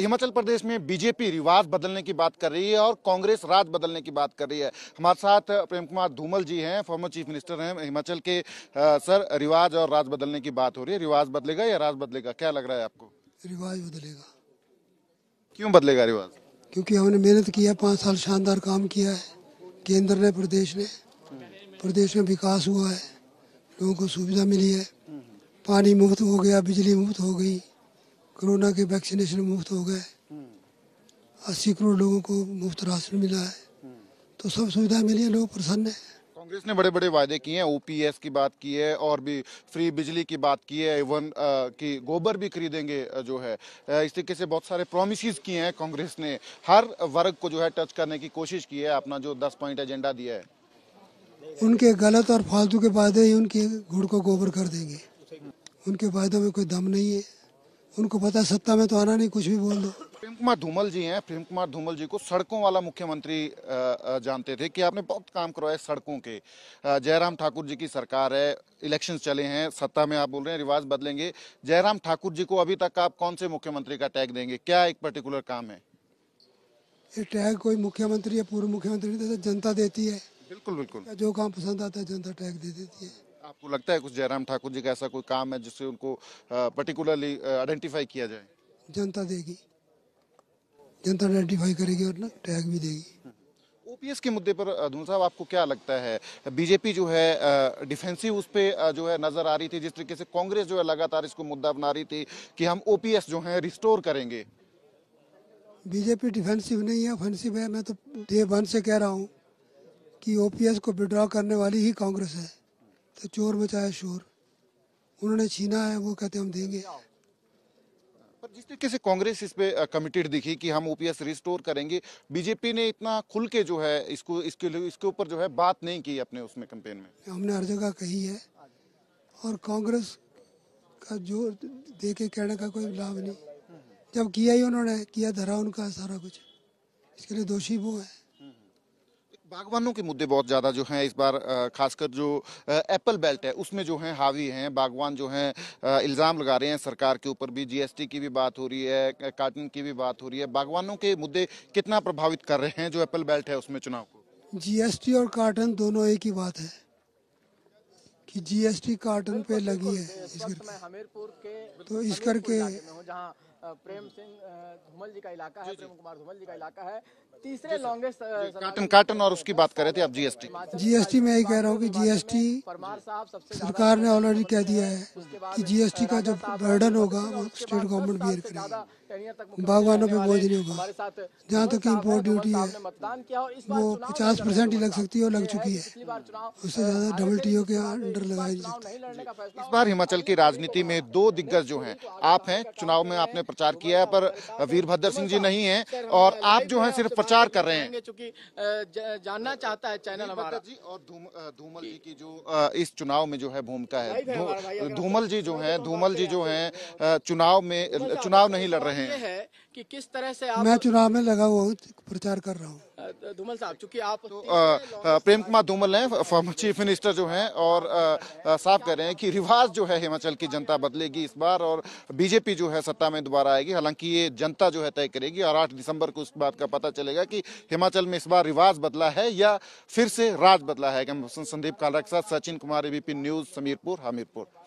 हिमाचल प्रदेश में बीजेपी रिवाज बदलने की बात कर रही है और कांग्रेस राज बदलने की बात कर रही है हमारे साथ प्रेम कुमार धूमल जी हैं फॉर्मर चीफ मिनिस्टर हैं हिमाचल के आ, सर रिवाज और राज बदलने की बात हो रही है रिवाज बदलेगा या राज बदलेगा क्या लग रहा है आपको रिवाज बदलेगा क्यों बदलेगा रिवाज क्योंकि हमने मेहनत किया पाँच साल शानदार काम किया है केंद्र ने प्रदेश ने प्रदेश में विकास हुआ है लोगों को सुविधा मिली है पानी मुफ्त हो गया बिजली मुफ्त हो गई कोरोना के वैक्सीनेशन मुफ्त हो गए हम्म। अस्सी करोड़ लोगों को मुफ्त राशन मिला है हम्म। तो सब सुविधाएं मिली है लोग प्रसन्न है कांग्रेस ने बड़े बड़े वायदे किए हैं ओपीएस की बात की है और भी फ्री बिजली की बात की है इवन कि गोबर भी खरीदेंगे जो है इस तरीके से बहुत सारे प्रोमिस किए हैं कांग्रेस ने हर वर्ग को जो है टच करने की कोशिश की है अपना जो दस पॉइंट एजेंडा दिया है उनके गलत और फालतू के वायदे ही उनके घुड़ को गोबर कर देंगे उनके वायदों में कोई दम नहीं है उनको पता सत्ता में तो आना नहीं कुछ भी बोल दो प्रेम कुमार धूमल जी हैं प्रेम कुमार धूमल जी को सड़कों वाला मुख्यमंत्री जानते थे कि आपने बहुत काम करवाए सड़कों के जयराम ठाकुर जी की सरकार है इलेक्शंस चले हैं सत्ता में आप बोल रहे हैं रिवाज बदलेंगे जयराम ठाकुर जी को अभी तक आप कौन से मुख्यमंत्री का टैग देंगे क्या एक पर्टिकुलर काम है ये टैग कोई मुख्यमंत्री या पूर्व मुख्यमंत्री नहीं देता जनता देती है बिल्कुल बिल्कुल जो काम पसंद आता है जनता टैग दे देती है आपको लगता है कुछ जयराम ठाकुर जी का ऐसा कोई काम है जिससे उनको पर्टिकुलरली आइडेंटिफाई किया जाए जनता देगी जनता आइडेंटिफाई करेगी और ना टैग भी देगी ओपीएस हम्म। के मुद्दे पर धुन साहब आपको क्या लगता है बीजेपी जो है डिफेंसिव उस पर जो है नजर आ रही थी जिस तरीके से कांग्रेस जो है लगातार इसको मुद्दा बना रही थी कि हम ओपीएस जो है रिस्टोर करेंगे बीजेपी डिफेंसिव नहीं है ऑफेंसिव है मैं तो देवान से कह रहा हूँ कि ओपीएस को विड्रॉ करने वाली ही कांग्रेस है तो चोर मचाया शोर उन्होंने छीना है वो कहते हम देंगे पर जिस तरीके से कांग्रेस इस पे कमिटेड दिखी कि हम ओपीएस रिस्टोर करेंगे बीजेपी ने इतना खुल के जो है इसको इसके लिए इसके ऊपर जो है बात नहीं की अपने उसमें कैंपेन में हमने हर जगह कही है और कांग्रेस का जोर दे के कहने का कोई लाभ नहीं जब किया ही उन्होंने किया धरा उनका सारा कुछ इसके लिए दोषी वो है बागवानों के मुद्दे बहुत ज़्यादा जो हैं इस बार खासकर जो एप्पल बेल्ट है उसमें जो है हावी हैं बागवान जो हैं इल्ज़ाम लगा रहे हैं सरकार के ऊपर भी जीएसटी की भी बात हो रही है काटन की भी बात हो रही है बागवानों के मुद्दे कितना प्रभावित कर रहे हैं जो एप्पल बेल्ट है उसमें चुनाव को जी और काटन दोनों एक ही बात है कि टी कार्टन पे लगी है इस करके तो इस करके प्रेम हम्म। सिंह धूमल जी का इलाका है प्रेम कुमार धूमल जी का हाँ। इलाका है तीसरे लॉन्गेस्ट काटन काटन और उसकी बात कर रहे थे आप जीएसटी जीएसटी मैं यही कह रहा हूँ कि जीएसटी परमार साहब सबसे सरकार ने ऑलरेडी कह दिया है कि जीएसटी का जो बर्डन होगा वो स्टेट गवर्नमेंट बियर करेगी बागवानों पे बोझ नहीं होगा जहाँ तक इम्पोर्ट ड्यूटी है वो पचास परसेंट ही लग सकती है और लग चुकी है उससे ज्यादा डबल टीओ के अंडर लगाई इस बार हिमाचल की राजनीति में दो दिग्गज जो हैं आप हैं चुनाव में आपने प्रचार किया है पर वीरभद्र सिंह जी नहीं है और आप जो है सिर्फ प्रचार कर रहे हैं क्योंकि जानना चाहता है चैनल हमारा जी और धूमल जी की जो इस चुनाव में जो है भूमिका है धूमल जी जो है धूमल जी तो जो है चुनाव में तो अच्छा, चुनाव तो नहीं लड़ रहे हैं कि किस तरह से आप मैं चुनाव में लगा हुआ हूँ प्रचार कर रहा हूँ धूमल साहब चूंकि आप तो, आ, प्रेम कुमार धूमल हैं फॉर्मर चीफ मिनिस्टर जो हैं और साफ कह रहे हैं कि रिवाज जो है हिमाचल की जनता बदलेगी इस बार और बीजेपी जो है सत्ता में दोबारा बार आएगी हालांकि ये जनता जो है तय करेगी और आठ दिसंबर को उस बात का पता चलेगा कि हिमाचल में इस बार रिवाज बदला है या फिर से राज बदला है संदीप कालरा के साथ सचिन कुमार एबीपी न्यूज समीरपुर हमीरपुर